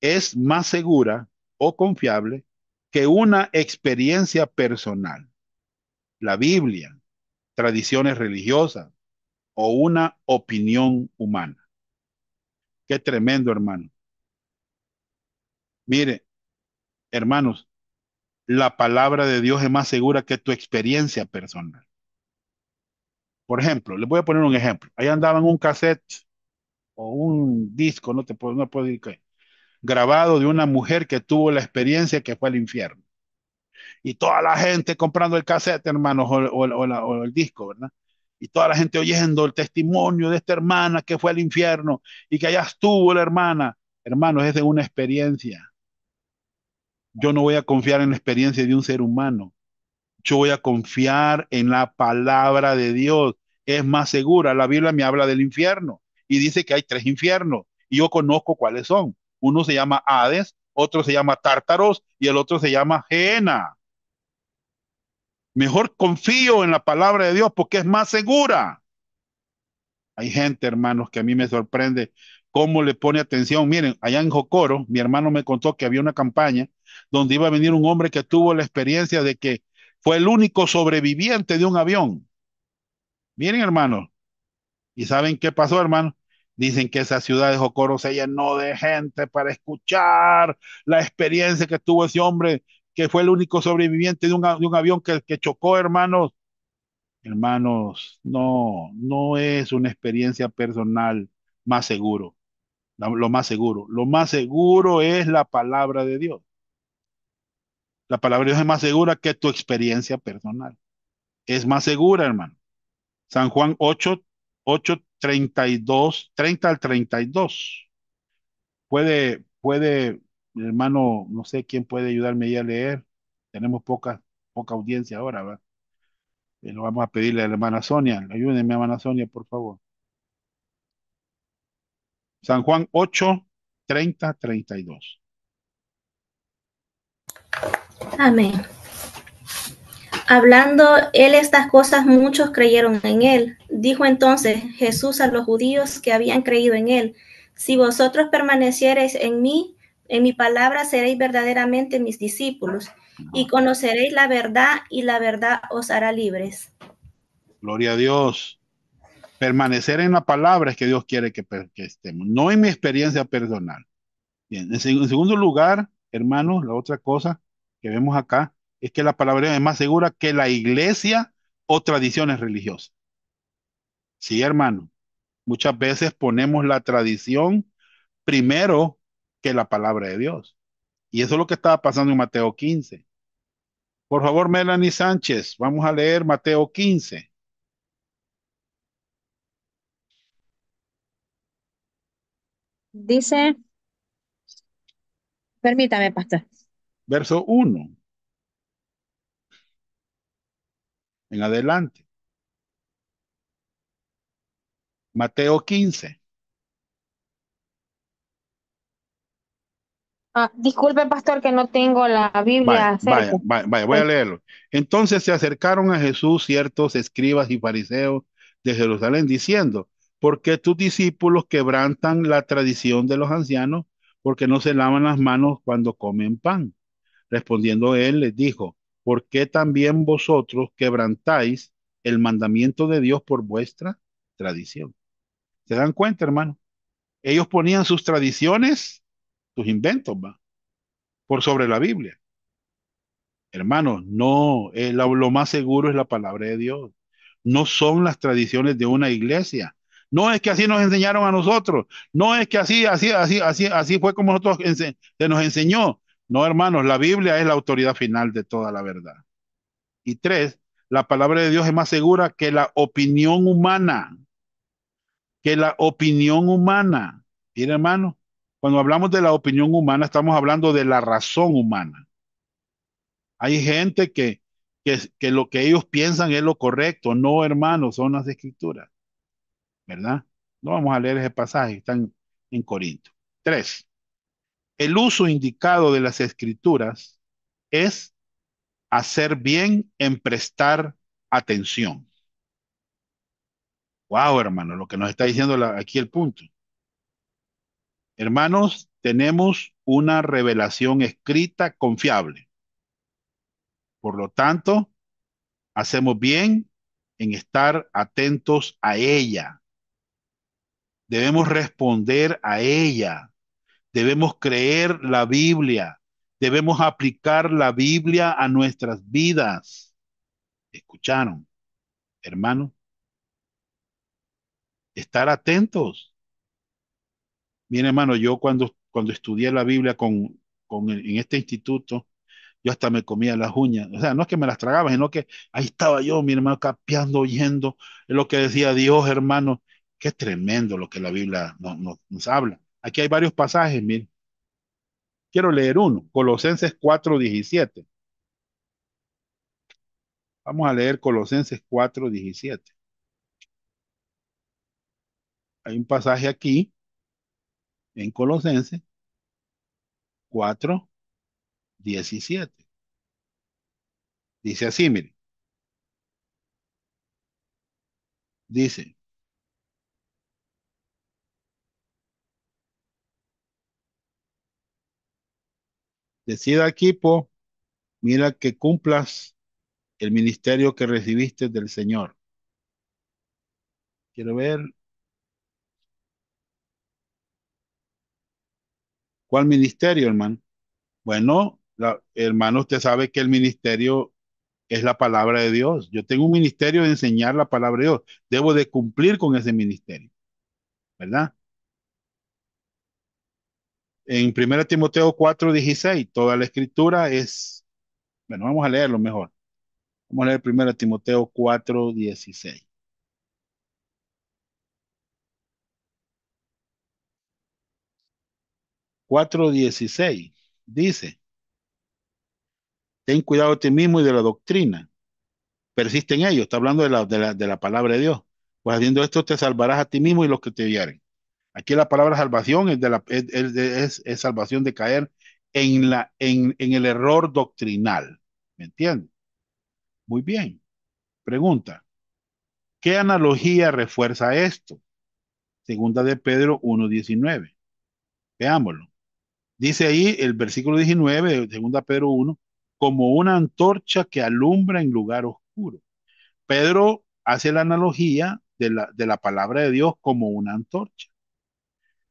es más segura o confiable que una experiencia personal, la Biblia, tradiciones religiosas o una opinión humana. Qué tremendo, hermano. Mire, hermanos, la palabra de Dios es más segura que tu experiencia personal. Por ejemplo, les voy a poner un ejemplo. Ahí andaban un cassette o un disco, no te puedo, no puedo decir grabado de una mujer que tuvo la experiencia que fue al infierno. Y toda la gente comprando el cassette, hermanos, o, el disco, ¿verdad? y toda la gente oyendo el testimonio de esta hermana que fue al infierno y que allá estuvo la hermana. Hermanos, es de una experiencia. Yo no voy a confiar en la experiencia de un ser humano. Yo voy a confiar en la palabra de Dios. Es más segura. La Biblia me habla del infierno y dice que hay tres infiernos y yo conozco cuáles son. Uno se llama Hades, otro se llama Tártaros y el otro se llama Geena. Mejor confío en la palabra de Dios porque es más segura. Hay gente, hermanos, que a mí me sorprende cómo le pone atención. Miren, allá en Jocoro, mi hermano me contó que había una campaña donde iba a venir un hombre que tuvo la experiencia de que fue el único sobreviviente de un avión. Miren, hermanos. ¿Y saben qué pasó, hermano? Dicen que esa ciudad de Jocoro se llenó de gente para escuchar la experiencia que tuvo ese hombre, que fue el único sobreviviente de un, avión que, que chocó, hermanos. Hermanos, no, no es una experiencia personal más seguro. Lo más seguro. Lo más seguro es la palabra de Dios. La palabra de Dios es más segura que tu experiencia personal. Es más segura, hermano. San Juan 8, 8 32, 30 al 32. Puede, puede, hermano, no sé quién puede ayudarme ahí a leer. Tenemos poca, poca audiencia ahora, ¿verdad? Eh, lo vamos a pedirle a la hermana Sonia. Ayúdenme, hermana Sonia, por favor. San Juan 8, 30, 32. Amén. Hablando él estas cosas, muchos creyeron en él. Dijo entonces Jesús a los judíos que habían creído en él, si vosotros permaneciereis en mí, en mi palabra seréis verdaderamente mis discípulos y conoceréis la verdad y la verdad os hará libres. Gloria a Dios. Permanecer en la palabra es que Dios quiere que, estemos, no en mi experiencia personal. Bien, en segundo lugar, hermanos, la otra cosa que vemos acá es que la palabra es más segura que la iglesia o tradiciones religiosas. Sí, hermano, muchas veces ponemos la tradición primero que la palabra de Dios. Y eso es lo que estaba pasando en Mateo 15. Por favor, Melanie Sánchez, vamos a leer Mateo 15. Dice, permítame, pastor. Verso 1. adelante. Mateo 15. Ah, disculpe, pastor, que no tengo la Biblia. voy a pues leerlo. Entonces se acercaron a Jesús ciertos escribas y fariseos de Jerusalén diciendo, ¿por qué tus discípulos quebrantan la tradición de los ancianos? Porque no se lavan las manos cuando comen pan. Respondiendo él, les dijo, ¿por qué también vosotros quebrantáis el mandamiento de Dios por vuestra tradición? ¿Se dan cuenta, hermano? Ellos ponían sus tradiciones, sus inventos, ¿va? por sobre la Biblia. Hermano, no, eh, lo, más seguro es la palabra de Dios. No son las tradiciones de una iglesia. No es que así nos enseñaron a nosotros. No es que así, así, así, así, así fue como nosotros se nos enseñó. No, hermanos, la Biblia es la autoridad final de toda la verdad. Y tres, la palabra de Dios es más segura que la opinión humana. Que la opinión humana. Mire, hermano, cuando hablamos de la opinión humana, estamos hablando de la razón humana. Hay gente que, que, que lo que ellos piensan es lo correcto. No, hermanos, son las escrituras. ¿Verdad? No vamos a leer ese pasaje, están en Corinto. Tres. El uso indicado de las escrituras es hacer bien en prestar atención. Wow, hermano, lo que nos está diciendo aquí el punto. Hermanos, tenemos una revelación escrita confiable. Por lo tanto, hacemos bien en estar atentos a ella. Debemos responder a ella. Debemos creer la Biblia. Debemos aplicar la Biblia a nuestras vidas. ¿Escucharon, hermano? Estar atentos. Bien, hermano, yo cuando, cuando estudié la Biblia con, con en este instituto, yo hasta me comía las uñas. O sea, no es que me las tragaba, sino que ahí estaba yo, mi hermano, capeando, oyendo lo que decía Dios, hermano. Qué tremendo lo que la Biblia nos habla. Aquí hay varios pasajes, miren. Quiero leer uno, Colosenses 4:17. Vamos a leer Colosenses 4:17. Hay un pasaje aquí en Colosenses 4:17. Dice así, miren. Dice, decida equipo, mira que cumplas el ministerio que recibiste del Señor. Quiero ver. ¿Cuál ministerio, hermano? Bueno, hermano, usted sabe que el ministerio es la palabra de Dios. Yo tengo un ministerio de enseñar la palabra de Dios. Debo de cumplir con ese ministerio, ¿verdad? En 1 Timoteo 4, 16, toda la escritura es, bueno, vamos a leerlo mejor. Vamos a leer 1 Timoteo 4, 16. 4, 16, dice: Ten cuidado de ti mismo y de la doctrina. Persiste en ello. Está hablando de la, de la, de la palabra de Dios. Pues haciendo esto te salvarás a ti mismo y los que te vieren. Aquí la palabra salvación es, es, salvación de caer en, la, en, el error doctrinal. ¿Me entiendes? Muy bien. Pregunta. ¿Qué analogía refuerza esto? Segunda de Pedro 1.19. Veámoslo. Dice ahí el versículo 19 de Segunda Pedro 1, como una antorcha que alumbra en lugar oscuro. Pedro hace la analogía de la, de la palabra de Dios como una antorcha.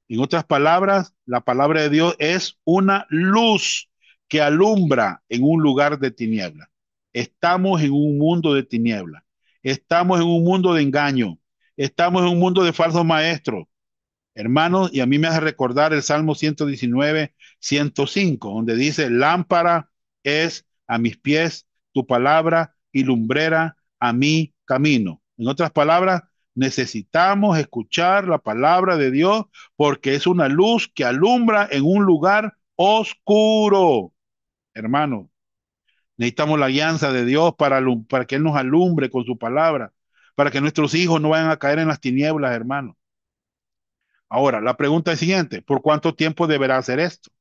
En otras palabras, la palabra de Dios es una luz que alumbra en un lugar de tiniebla. Estamos en un mundo de tiniebla. Estamos en un mundo de engaño. Estamos en un mundo de falsos maestros. Hermanos, y a mí me hace recordar el Salmo 119, 105, donde dice, lámpara es a mis pies tu palabra y lumbrera a mi camino. En otras palabras, Necesitamos escuchar la palabra de Dios porque es una luz que alumbra en un lugar oscuro. Hermano, necesitamos la alianza de Dios para, para que Él nos alumbre con su palabra, para que nuestros hijos no vayan a caer en las tinieblas, hermano. Ahora, la pregunta es siguiente, ¿por cuánto tiempo deberá hacer esto?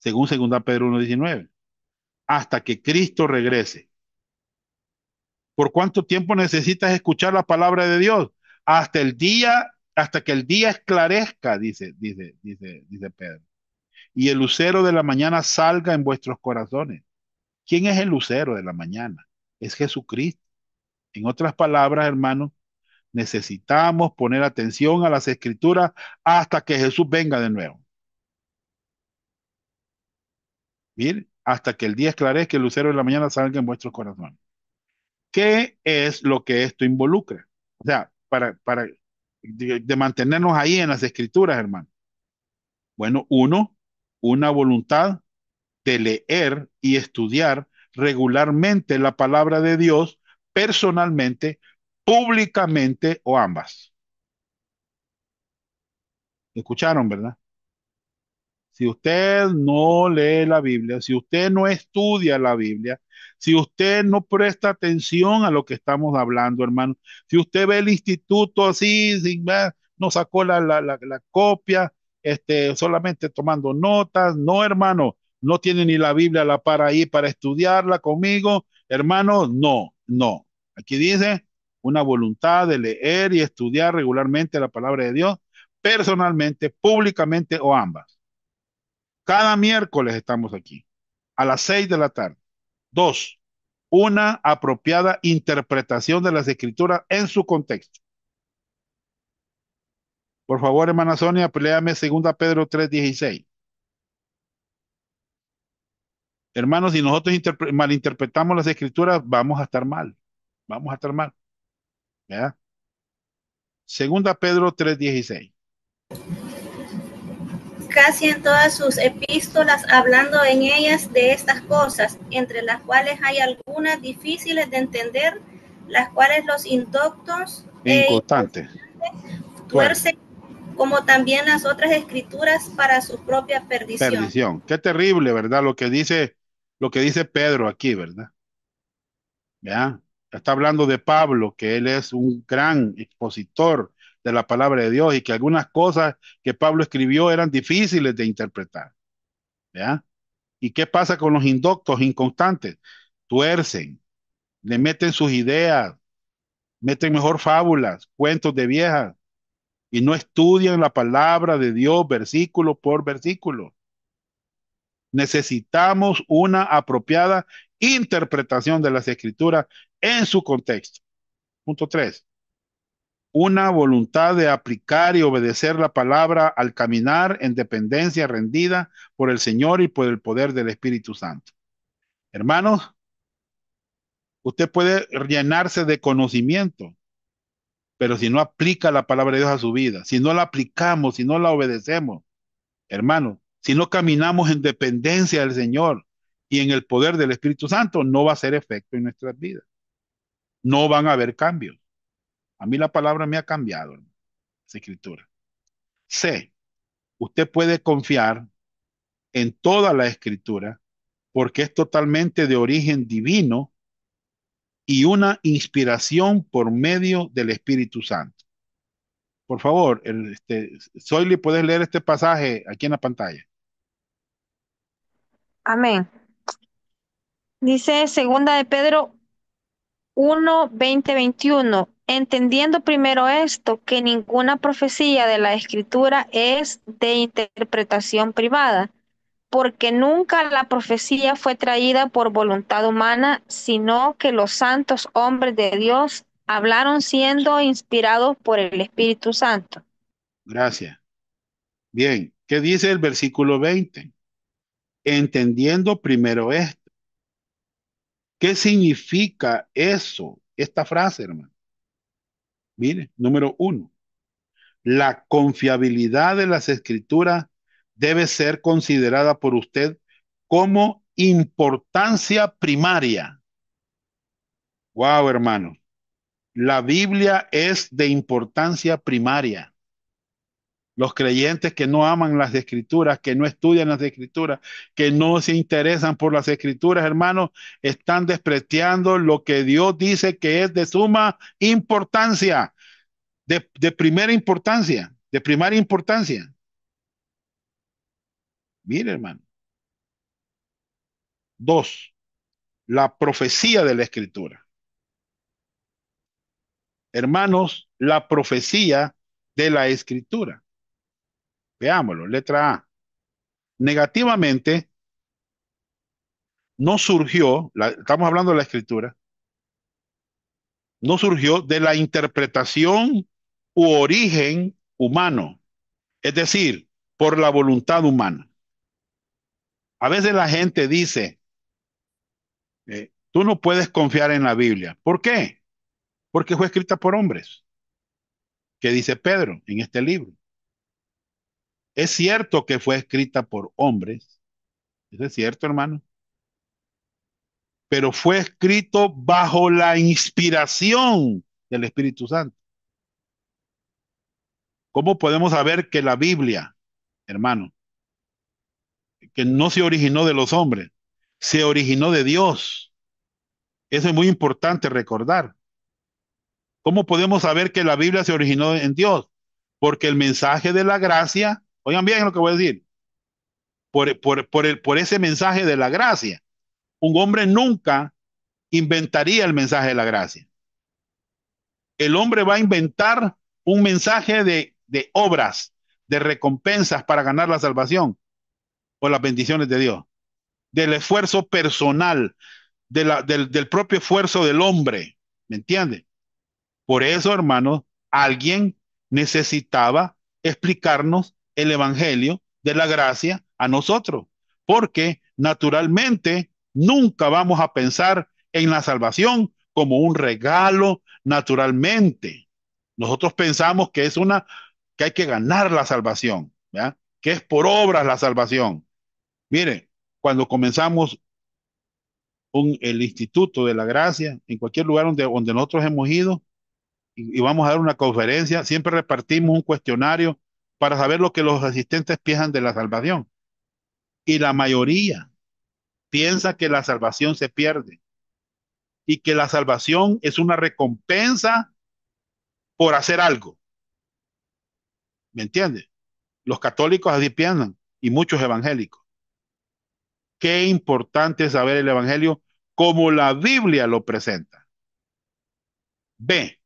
Según 2 Pedro 1.19, hasta que Cristo regrese. ¿Por cuánto tiempo necesitas escuchar la palabra de Dios? hasta el día, hasta que el día esclarezca, dice, dice, dice, dice Pedro, y el lucero de la mañana salga en vuestros corazones. ¿Quién es el lucero de la mañana? Es Jesucristo. En otras palabras, hermanos, necesitamos poner atención a las escrituras hasta que Jesús venga de nuevo. Bien, hasta que el día esclarezca, el lucero de la mañana salga en vuestros corazones. ¿Qué es lo que esto involucra? O sea, para, de, mantenernos ahí en las escrituras, hermano? Bueno, uno, una voluntad de leer y estudiar regularmente la palabra de Dios personalmente, públicamente o ambas. ¿Escucharon, verdad? si usted no lee la Biblia, si usted no estudia la Biblia, si usted no presta atención a lo que estamos hablando, hermano, si usted ve el instituto así, sin más, no sacó la, la, copia, este, solamente tomando notas, no, hermano, no tiene ni la Biblia la para ir para estudiarla conmigo, hermano, no, no. Aquí dice una voluntad de leer y estudiar regularmente la palabra de Dios, personalmente, públicamente o ambas. Cada miércoles estamos aquí, a las seis de la tarde. Dos, una apropiada interpretación de las escrituras en su contexto. Por favor, hermana Sonia, peleame 2 Pedro 3:16. Hermanos, si nosotros malinterpretamos las escrituras, vamos a estar mal. Vamos a estar mal. ¿Ya? Segunda Pedro 3:16 casi en todas sus epístolas hablando en ellas de estas cosas, entre las cuales hay algunas difíciles de entender, las cuales los indoctos e como también las otras escrituras para su propia perdición. Perdición. Qué terrible, ¿verdad? Lo que dice lo que dice Pedro aquí, ¿verdad? ¿Ya? Está hablando de Pablo, que él es un gran expositor de la palabra de Dios y que algunas cosas que Pablo escribió eran difíciles de interpretar. ¿Ya? ¿Y qué pasa con los indoctos inconstantes? Tuercen, le meten sus ideas, meten mejor fábulas, cuentos de viejas y no estudian la palabra de Dios versículo por versículo. Necesitamos una apropiada interpretación de las escrituras en su contexto. Punto tres una voluntad de aplicar y obedecer la palabra al caminar en dependencia rendida por el Señor y por el poder del Espíritu Santo. Hermanos, usted puede llenarse de conocimiento, pero si no aplica la palabra de Dios a su vida, si no la aplicamos, si no la obedecemos, hermanos, si no caminamos en dependencia del Señor y en el poder del Espíritu Santo, no va a ser efecto en nuestras vidas. No van a haber cambios. A mí la palabra me ha cambiado, esa escritura. C, usted puede confiar en toda la escritura porque es totalmente de origen divino y una inspiración por medio del Espíritu Santo. Por favor, el, Soyli, este, ¿puedes leer este pasaje aquí en la pantalla? Amén. Dice segunda de Pedro 1, 20, 21. Entendiendo primero esto, que ninguna profecía de la escritura es de interpretación privada, porque nunca la profecía fue traída por voluntad humana, sino que los santos hombres de Dios hablaron siendo inspirados por el Espíritu Santo. Gracias. Bien, ¿qué dice el versículo 20? Entendiendo primero esto. ¿Qué significa eso, esta frase, hermano? Mire, número uno, la confiabilidad de las escrituras debe ser considerada por usted como importancia primaria. Wow, hermano. La Biblia es de importancia primaria. Los creyentes que no aman las escrituras, que no estudian las escrituras, que no se interesan por las escrituras, hermanos, están despreciando lo que Dios dice que es de suma importancia, de, primera importancia, de primaria importancia. Mire, hermano. Dos, la profecía de la escritura. Hermanos, la profecía de la escritura. Veámoslo, letra A. Negativamente, no surgió, estamos hablando de la escritura, no surgió de la interpretación u origen humano, es decir, por la voluntad humana. A veces la gente dice, eh, tú no puedes confiar en la Biblia. ¿Por qué? Porque fue escrita por hombres, que dice Pedro en este libro. Es cierto que fue escrita por hombres, eso es cierto, hermano, pero fue escrito bajo la inspiración del Espíritu Santo. ¿Cómo podemos saber que la Biblia, hermano, que no se originó de los hombres, se originó de Dios? Eso es muy importante recordar. ¿Cómo podemos saber que la Biblia se originó en Dios? Porque el mensaje de la gracia Oigan bien lo que voy a decir. Por, por, el, por ese mensaje de la gracia. Un hombre nunca inventaría el mensaje de la gracia. El hombre va a inventar un mensaje de, obras, de recompensas para ganar la salvación o las bendiciones de Dios, del esfuerzo personal, del, propio esfuerzo del hombre. ¿Me entiende? Por eso, hermanos, alguien necesitaba explicarnos el Evangelio de la gracia a nosotros, porque naturalmente nunca vamos a pensar en la salvación como un regalo naturalmente. Nosotros pensamos que es una que hay que ganar la salvación, que es por obras la salvación. Mire, cuando comenzamos un, el Instituto de la Gracia, en cualquier lugar donde, donde nosotros hemos ido, y, vamos a dar una conferencia, siempre repartimos un cuestionario para saber lo que los asistentes piensan de la salvación. Y la mayoría piensa que la salvación se pierde y que la salvación es una recompensa por hacer algo. ¿Me entiendes? Los católicos así piensan y muchos evangélicos. Qué importante saber el Evangelio como la Biblia lo presenta. B.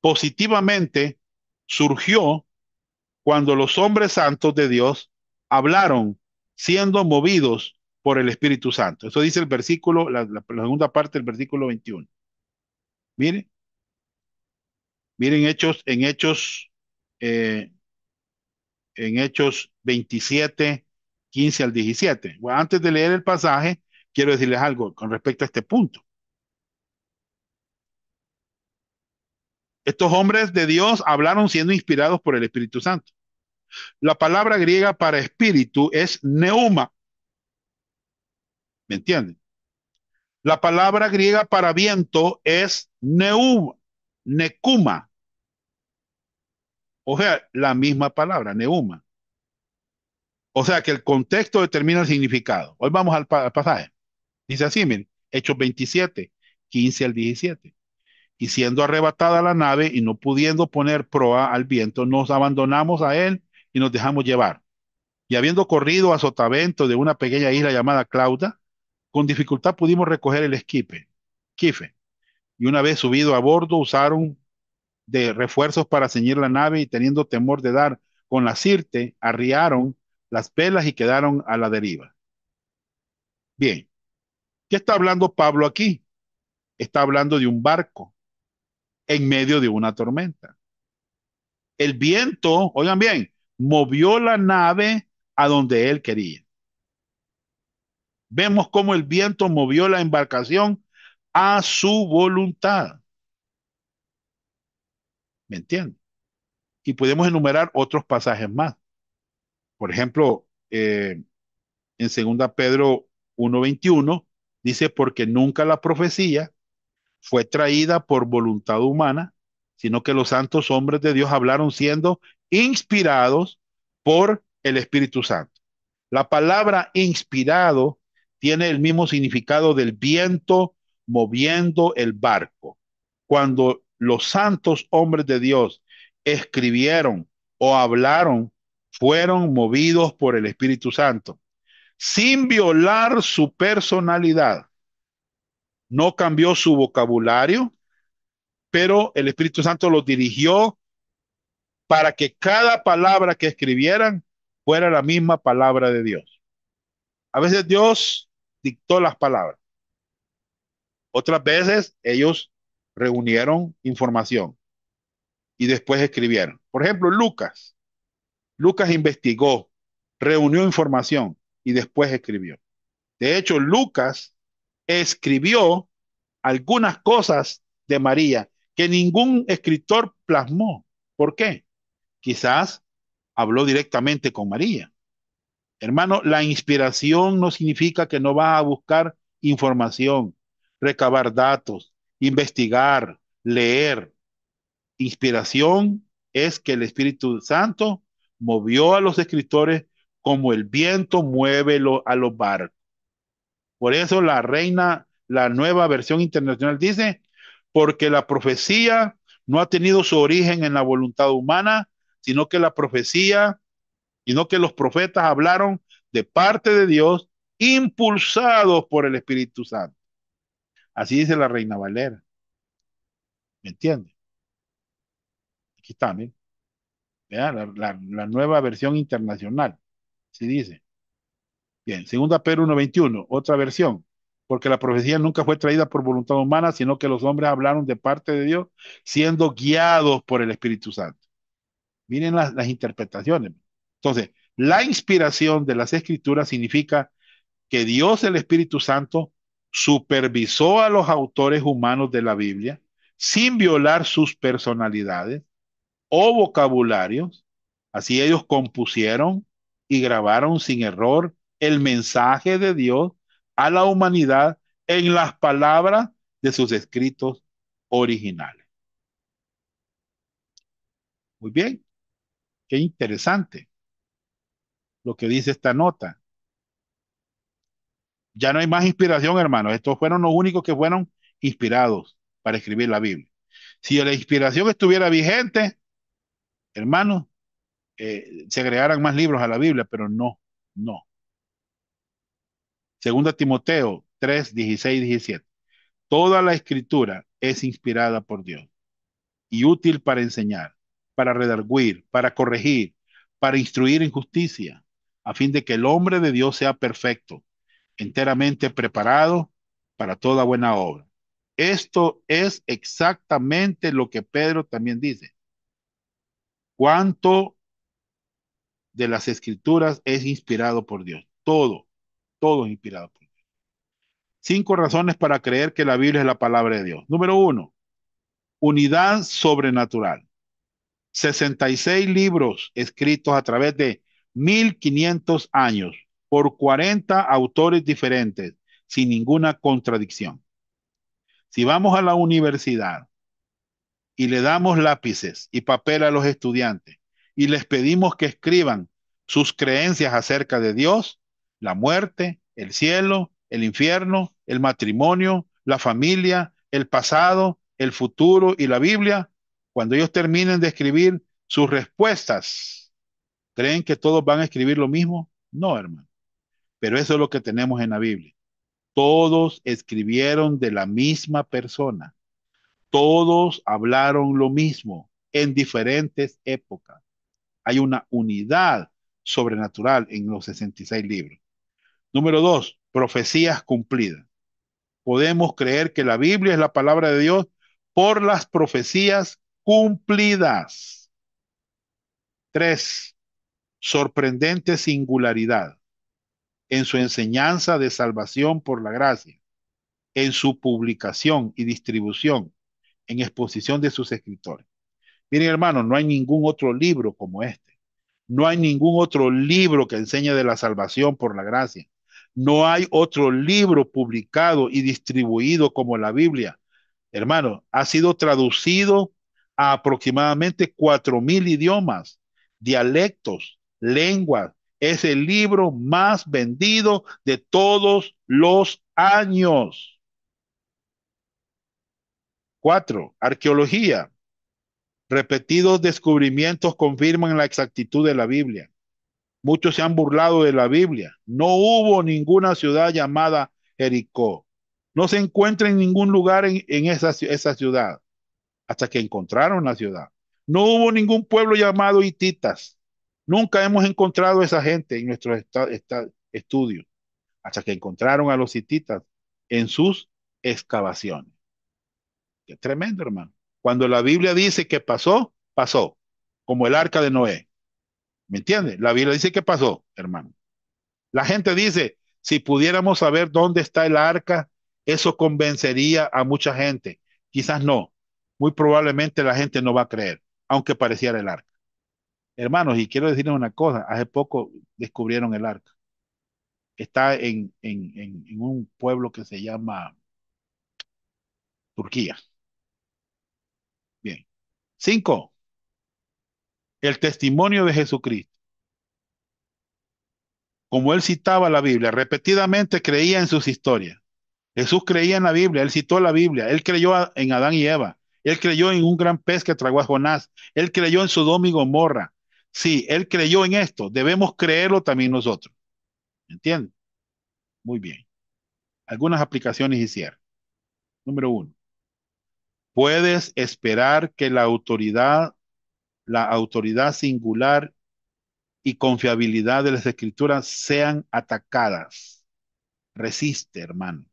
Positivamente surgió cuando los hombres santos de Dios hablaron siendo movidos por el Espíritu Santo. Eso dice el versículo, la, segunda parte del versículo 21. Miren, miren Hechos, en Hechos, eh, en Hechos 27, 15 al 17. antes de leer el pasaje, quiero decirles algo con respecto a este punto. Estos hombres de Dios hablaron siendo inspirados por el Espíritu Santo. La palabra griega para espíritu es neuma. ¿Me entienden? La palabra griega para viento es neuma, nekuma. O sea, la misma palabra, neuma. O sea que el contexto determina el significado. Hoy vamos al, pasaje. Dice así, miren, Hechos 27, 15 al 17 y siendo arrebatada la nave y no pudiendo poner proa al viento, nos abandonamos a él y nos dejamos llevar. Y habiendo corrido a sotavento de una pequeña isla llamada Clauda, con dificultad pudimos recoger el esquife. Y una vez subido a bordo, usaron de refuerzos para ceñir la nave y teniendo temor de dar con la sirte, arriaron las velas y quedaron a la deriva. Bien, ¿qué está hablando Pablo aquí? Está hablando de un barco, en medio de una tormenta. El viento, oigan bien, movió la nave a donde él quería. Vemos cómo el viento movió la embarcación a su voluntad. ¿Me entienden? Y podemos enumerar otros pasajes más. Por ejemplo, eh, en 2 Pedro 1.21 dice, porque nunca la profecía fue traída por voluntad humana, sino que los santos hombres de Dios hablaron siendo inspirados por el Espíritu Santo. La palabra inspirado tiene el mismo significado del viento moviendo el barco. Cuando los santos hombres de Dios escribieron o hablaron, fueron movidos por el Espíritu Santo, sin violar su personalidad no cambió su vocabulario, pero el Espíritu Santo los dirigió para que cada palabra que escribieran fuera la misma palabra de Dios. A veces Dios dictó las palabras. Otras veces ellos reunieron información y después escribieron. Por ejemplo, Lucas. Lucas investigó, reunió información y después escribió. De hecho, Lucas escribió algunas cosas de María que ningún escritor plasmó. ¿Por qué? Quizás habló directamente con María. Hermano, la inspiración no significa que no va a buscar información, recabar datos, investigar, leer. Inspiración es que el Espíritu Santo movió a los escritores como el viento mueve a los barcos. Por eso la reina, la nueva versión internacional dice, porque la profecía no ha tenido su origen en la voluntad humana, sino que la profecía, sino que los profetas hablaron de parte de Dios, impulsados por el Espíritu Santo. Así dice la reina Valera. ¿Me entiende? Aquí está, miren. la, la nueva versión internacional. Así dice. Bien, segunda Pedro 1.21, otra versión, porque la profecía nunca fue traída por voluntad humana, sino que los hombres hablaron de parte de Dios, siendo guiados por el Espíritu Santo. Miren las, las interpretaciones. Entonces, la inspiración de las escrituras significa que Dios, el Espíritu Santo, supervisó a los autores humanos de la Biblia sin violar sus personalidades o vocabularios. Así ellos compusieron y grabaron sin error el mensaje de Dios a la humanidad en las palabras de sus escritos originales. Muy bien, qué interesante lo que dice esta nota. Ya no hay más inspiración, hermanos. Estos fueron los únicos que fueron inspirados para escribir la Biblia. Si la inspiración estuviera vigente, hermanos, eh, se agregaran más libros a la Biblia, pero no, no. Segunda Timoteo 3, 16, 17. Toda la escritura es inspirada por Dios y útil para enseñar, para redarguir, para corregir, para instruir en justicia, a fin de que el hombre de Dios sea perfecto, enteramente preparado para toda buena obra. Esto es exactamente lo que Pedro también dice. ¿Cuánto de las escrituras es inspirado por Dios? Todo todos inspirados por Dios. Cinco razones para creer que la Biblia es la palabra de Dios. Número uno, unidad sobrenatural. 66 libros escritos a través de 1500 años por 40 autores diferentes, sin ninguna contradicción. Si vamos a la universidad y le damos lápices y papel a los estudiantes y les pedimos que escriban sus creencias acerca de Dios, la muerte, el cielo, el infierno, el matrimonio, la familia, el pasado, el futuro y la Biblia, cuando ellos terminen de escribir sus respuestas, ¿creen que todos van a escribir lo mismo? No, hermano. Pero eso es lo que tenemos en la Biblia. Todos escribieron de la misma persona. Todos hablaron lo mismo en diferentes épocas. Hay una unidad sobrenatural en los 66 libros. Número dos, profecías cumplidas. Podemos creer que la Biblia es la palabra de Dios por las profecías cumplidas. Tres, sorprendente singularidad en su enseñanza de salvación por la gracia, en su publicación y distribución, en exposición de sus escritores. Miren, hermanos, no hay ningún otro libro como este. No hay ningún otro libro que enseñe de la salvación por la gracia, no hay otro libro publicado y distribuido como la Biblia. Hermano, ha sido traducido a aproximadamente cuatro mil idiomas, dialectos, lenguas. Es el libro más vendido de todos los años. Cuatro, arqueología. Repetidos descubrimientos confirman la exactitud de la Biblia. Muchos se han burlado de la Biblia. No hubo ninguna ciudad llamada Jericó. No se encuentra en ningún lugar en, esa, ciudad hasta que encontraron la ciudad. No hubo ningún pueblo llamado hititas. Nunca hemos encontrado esa gente en nuestro estudios. estudio hasta que encontraron a los hititas en sus excavaciones. Qué tremendo, hermano. Cuando la Biblia dice que pasó, pasó, como el arca de Noé. ¿Me entiendes? La Biblia dice, ¿qué pasó, hermano? La gente dice, si pudiéramos saber dónde está el arca, eso convencería a mucha gente. Quizás no. Muy probablemente la gente no va a creer, aunque pareciera el arca. Hermanos, y quiero decirles una cosa, hace poco descubrieron el arca. Está en, en, en un pueblo que se llama Turquía. Bien. Cinco el testimonio de Jesucristo. Como él citaba la Biblia, repetidamente creía en sus historias. Jesús creía en la Biblia, él citó la Biblia, él creyó en Adán y Eva, él creyó en un gran pez que tragó a Jonás, él creyó en su y Gomorra. Sí, él creyó en esto, debemos creerlo también nosotros. ¿Entienden? Muy bien. Algunas aplicaciones hicieron. Número uno, puedes esperar que la autoridad la autoridad singular y confiabilidad de las escrituras sean atacadas. Resiste, hermano.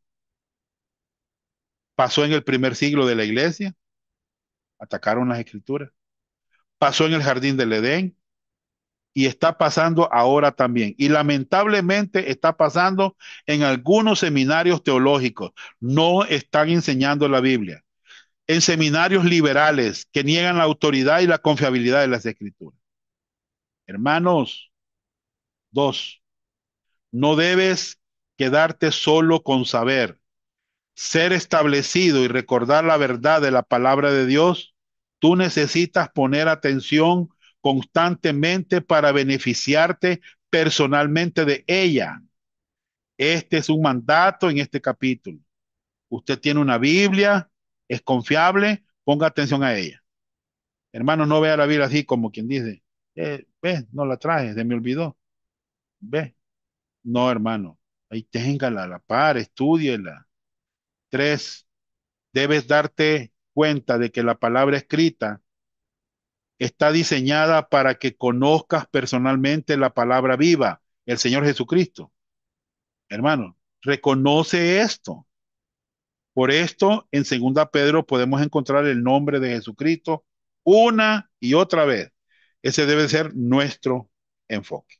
Pasó en el primer siglo de la iglesia, atacaron las escrituras. Pasó en el jardín del Edén y está pasando ahora también. Y lamentablemente está pasando en algunos seminarios teológicos. No están enseñando la Biblia en seminarios liberales que niegan la autoridad y la confiabilidad de las escrituras. Hermanos, dos, no debes quedarte solo con saber, ser establecido y recordar la verdad de la palabra de Dios. Tú necesitas poner atención constantemente para beneficiarte personalmente de ella. Este es un mandato en este capítulo. Usted tiene una Biblia, es confiable, ponga atención a ella. Hermano, no vea la vida así como quien dice, eh, ve, no la traje, se me olvidó. Ve. No, hermano, ahí téngala a la par, estudiela. Tres, debes darte cuenta de que la palabra escrita está diseñada para que conozcas personalmente la palabra viva, el Señor Jesucristo. Hermano, reconoce esto. Por esto, en segunda Pedro podemos encontrar el nombre de Jesucristo una y otra vez. Ese debe ser nuestro enfoque.